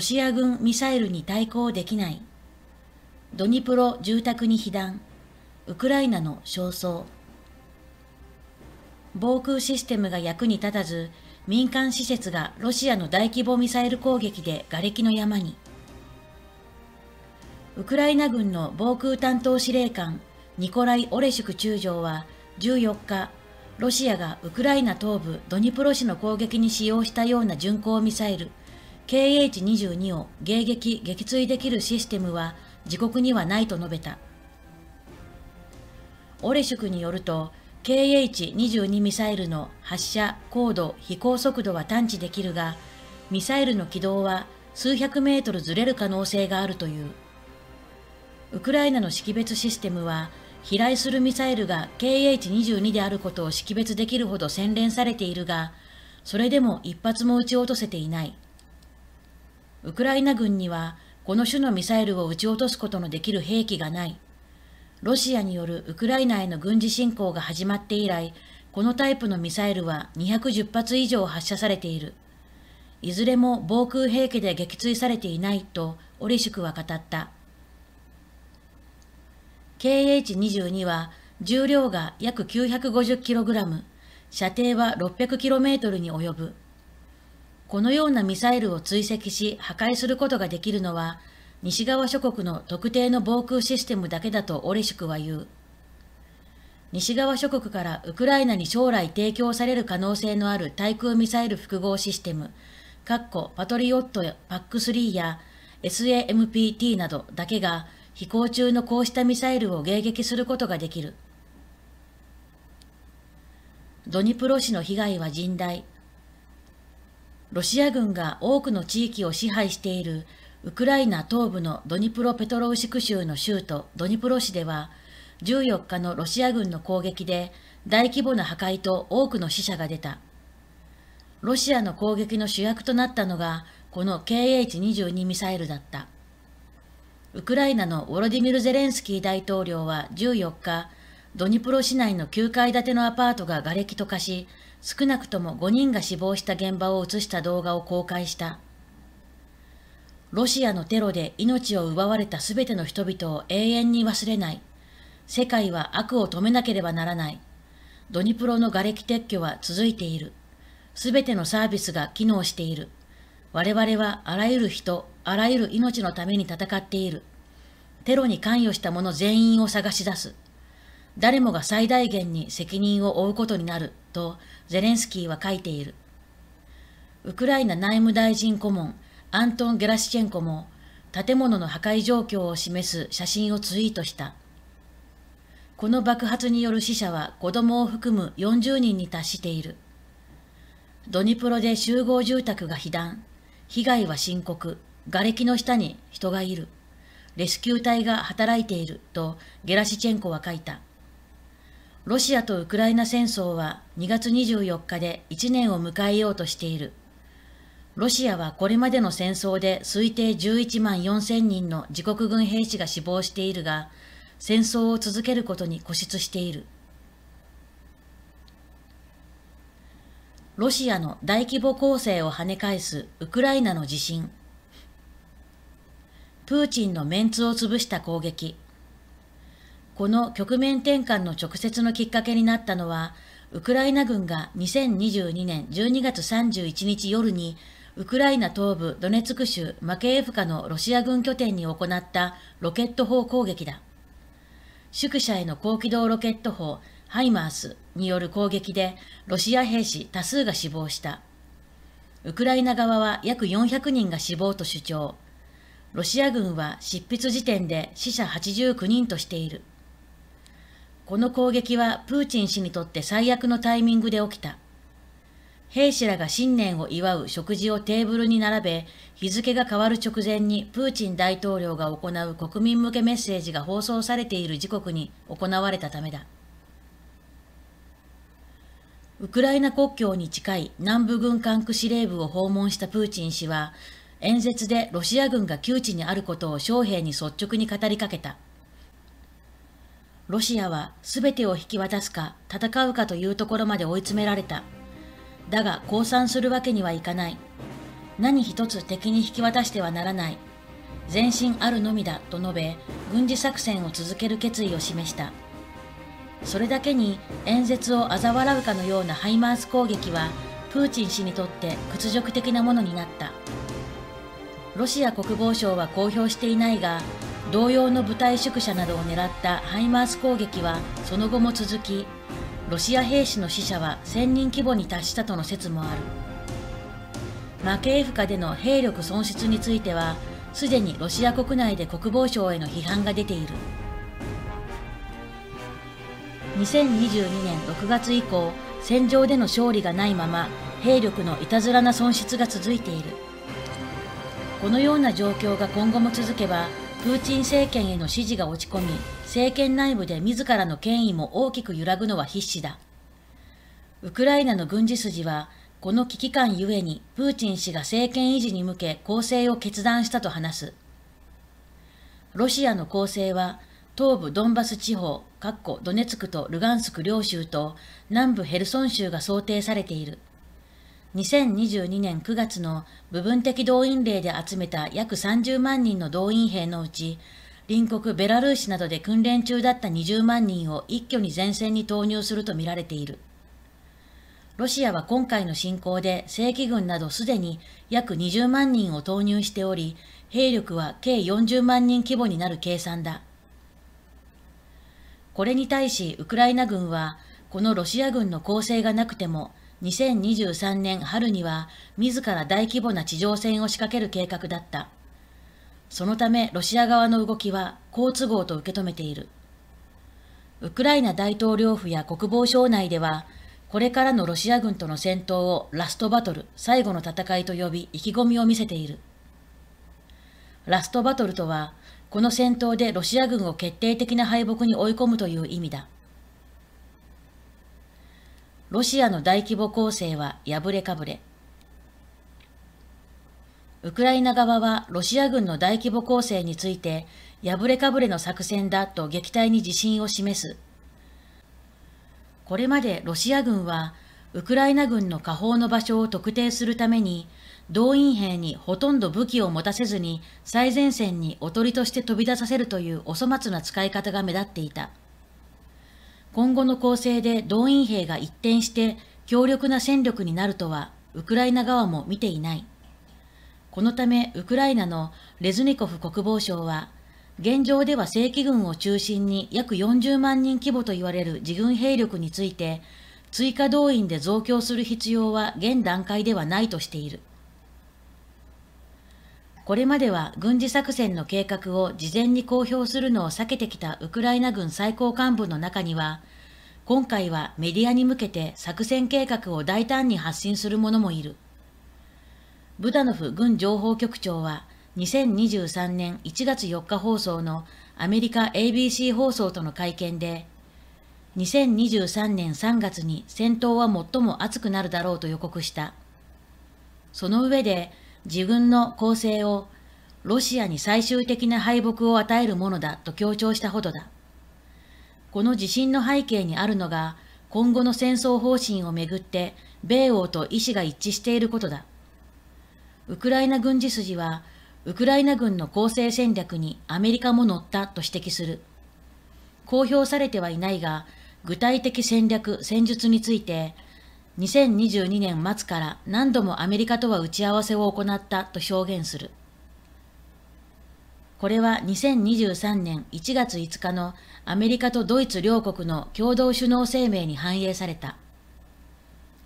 ロシア軍ミサイルに対抗できない。ドニプロ住宅に被弾。ウクライナの焦燥。防空システムが役に立たず、民間施設がロシアの大規模ミサイル攻撃で瓦礫の山に。ウクライナ軍の防空担当司令官ニコライ・オレシュク中将は14日、ロシアがウクライナ東部ドニプロ市の攻撃に使用したような巡航ミサイル KH22 を迎撃・撃墜できるシステムは自国にはないと述べた。オレシュクによると、KH22 ミサイルの発射、高度、飛行速度は探知できるが、ミサイルの軌道は数百メートルずれる可能性があるという。ウクライナの識別システムは、飛来するミサイルが KH22 であることを識別できるほど洗練されているが、それでも一発も撃ち落とせていない。ウクライナ軍にはこの種のミサイルを撃ち落とすことのできる兵器がない。ロシアによるウクライナへの軍事侵攻が始まって以来、このタイプのミサイルは210発以上発射されている。いずれも防空兵器で撃墜されていないとオリシュクは語った。KH-22 は重量が約 950kg、射程は 600km に及ぶ。このようなミサイルを追跡し破壊することができるのは、西側諸国の特定の防空システムだけだとオレシュクは言う。西側諸国からウクライナに将来提供される可能性のある対空ミサイル複合システム、かっこパトリオットや PAC-3 や SAMPT などだけが飛行中のこうしたミサイルを迎撃することができる。ドニプロ市の被害は甚大。ロシア軍が多くの地域を支配しているウクライナ東部のドニプロペトロウシク州の州都ドニプロ市では、14日のロシア軍の攻撃で大規模な破壊と多くの死者が出た。ロシアの攻撃の主役となったのが、この KH-22 ミサイルだった。ウクライナのウォロディミル・ゼレンスキー大統領は14日、ドニプロ市内の9階建てのアパートが瓦礫と化し、少なくとも5人が死亡した現場を映した動画を公開した。ロシアのテロで命を奪われた全ての人々を永遠に忘れない。世界は悪を止めなければならない。ドニプロの瓦礫撤去は続いている。全てのサービスが機能している。我々はあらゆる人、あらゆる命のために戦っている。テロに関与した者全員を探し出す。誰もが最大限に責任を負うことになる。とゼレンスキーは書いている。ウクライナ内務大臣顧問アントン・ゲラシチェンコも建物の破壊状況を示す写真をツイートした。この爆発による死者は子供を含む40人に達している。ドニプロで集合住宅が被弾。被害は深刻。瓦礫の下に人がいる。レスキュー隊が働いているとゲラシチェンコは書いた。ロシアとウクライナ戦争は2月24日で1年を迎えようとしている。ロシアはこれまでの戦争で推定11万4千人の自国軍兵士が死亡しているが、戦争を続けることに固執している。ロシアの大規模攻勢を跳ね返すウクライナの地震。プーチンのメンツを潰した攻撃。この局面転換の直接のきっかけになったのは、ウクライナ軍が2022年12月31日夜に、ウクライナ東部ドネツク州マケエフカのロシア軍拠点に行ったロケット砲攻撃だ。宿舎への高機動ロケット砲ハイマースによる攻撃でロシア兵士多数が死亡した。ウクライナ側は約400人が死亡と主張。ロシア軍は執筆時点で死者89人としている。この攻撃はプーチン氏にとって最悪のタイミングで起きた。兵士らが新年を祝う食事をテーブルに並べ、日付が変わる直前にプーチン大統領が行う国民向けメッセージが放送されている時刻に行われたためだ。ウクライナ国境に近い南部軍管区司令部を訪問したプーチン氏は、演説でロシア軍が窮地にあることを将兵に率直に語りかけた。ロシアは全てを引き渡すか戦うかというところまで追い詰められた。だが降参するわけにはいかない。何一つ敵に引き渡してはならない。前進あるのみだと述べ、軍事作戦を続ける決意を示した。それだけに演説を嘲笑うかのようなハイマース攻撃は、プーチン氏にとって屈辱的なものになった。ロシア国防省は公表していないが、同様の部隊宿舎などを狙ったハイマース攻撃はその後も続きロシア兵士の死者は1000人規模に達したとの説もあるマケーフカでの兵力損失についてはすでにロシア国内で国防省への批判が出ている2022年6月以降戦場での勝利がないまま兵力のいたずらな損失が続いているこのような状況が今後も続けばプーチン政権への支持が落ち込み、政権内部で自らの権威も大きく揺らぐのは必至だ。ウクライナの軍事筋は、この危機感ゆえにプーチン氏が政権維持に向け攻勢を決断したと話す。ロシアの攻勢は、東部ドンバス地方、ドネツクとルガンスク両州と南部ヘルソン州が想定されている。2022年9月の部分的動員令で集めた約30万人の動員兵のうち、隣国ベラルーシなどで訓練中だった20万人を一挙に前線に投入するとみられている。ロシアは今回の侵攻で正規軍などすでに約20万人を投入しており、兵力は計40万人規模になる計算だ。これに対しウクライナ軍は、このロシア軍の攻勢がなくても、2023年春には自ら大規模な地上戦を仕掛ける計画だった。そのためロシア側の動きは好都合と受け止めている。ウクライナ大統領府や国防省内では、これからのロシア軍との戦闘をラストバトル、最後の戦いと呼び、意気込みを見せている。ラストバトルとは、この戦闘でロシア軍を決定的な敗北に追い込むという意味だ。ロシアの大規模攻勢は破れかぶれ。ウクライナ側はロシア軍の大規模攻勢について、破れかぶれの作戦だと撃退に自信を示す。これまでロシア軍は、ウクライナ軍の下方の場所を特定するために、動員兵にほとんど武器を持たせずに最前線におとりとして飛び出させるというお粗末な使い方が目立っていた。今後の攻勢で動員兵が一転して強力な戦力になるとはウクライナ側も見ていない。このためウクライナのレズニコフ国防相は、現状では正規軍を中心に約40万人規模と言われる自軍兵力について、追加動員で増強する必要は現段階ではないとしている。これまでは軍事作戦の計画を事前に公表するのを避けてきたウクライナ軍最高幹部の中には、今回はメディアに向けて作戦計画を大胆に発信する者もいる。ブダノフ軍情報局長は、2023年1月4日放送のアメリカ ABC 放送との会見で、2023年3月に戦闘は最も熱くなるだろうと予告した。その上で、自軍の構成をロシアに最終的な敗北を与えるものだと強調したほどだ。この地震の背景にあるのが、今後の戦争方針をめぐって、米欧と意思が一致していることだ。ウクライナ軍事筋は、ウクライナ軍の攻勢戦略にアメリカも乗ったと指摘する。公表されてはいないが、具体的戦略・戦術について、2022年末から何度もアメリカとは打ち合わせを行ったと表現する。これは2023年1月5日のアメリカとドイツ両国の共同首脳声明に反映された。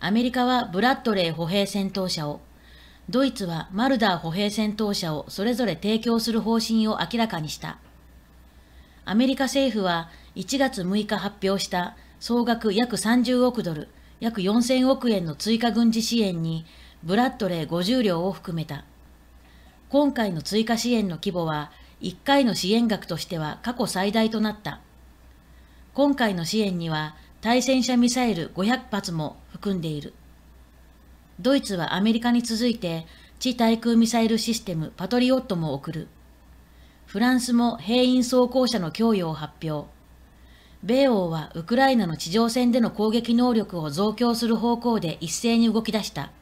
アメリカはブラッドレー歩兵戦闘車を、ドイツはマルダー歩兵戦闘車をそれぞれ提供する方針を明らかにした。アメリカ政府は1月6日発表した総額約30億ドル、約4000億円の追加軍事支援にブラッドレー50両を含めた。今回の追加支援の規模は1回の支援額としては過去最大となった。今回の支援には対戦車ミサイル500発も含んでいる。ドイツはアメリカに続いて地対空ミサイルシステムパトリオットも送る。フランスも兵員装甲車の供与を発表。米欧はウクライナの地上戦での攻撃能力を増強する方向で一斉に動き出した。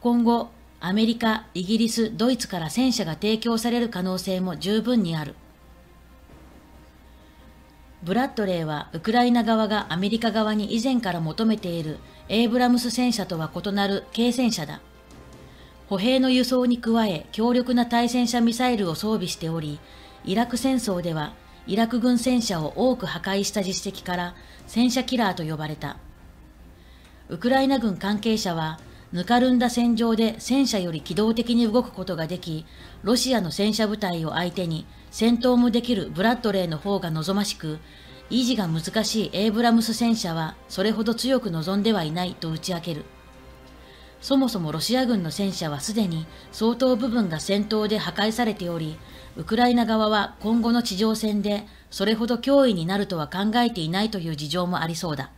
今後、アメリカ、イギリス、ドイツから戦車が提供される可能性も十分にある。ブラッドレーはウクライナ側がアメリカ側に以前から求めているエイブラムス戦車とは異なる軽戦車だ。歩兵の輸送に加え強力な対戦車ミサイルを装備しており、イラク戦争ではイラク軍戦車を多く破壊した実績から戦車キラーと呼ばれた。ウクライナ軍関係者は、ぬかるんだ戦場で戦車より機動的に動くことができ、ロシアの戦車部隊を相手に戦闘もできるブラッドレーの方が望ましく、維持が難しいエイブラムス戦車はそれほど強く望んではいないと打ち明ける。そもそもロシア軍の戦車はすでに相当部分が戦闘で破壊されており、ウクライナ側は今後の地上戦でそれほど脅威になるとは考えていないという事情もありそうだ。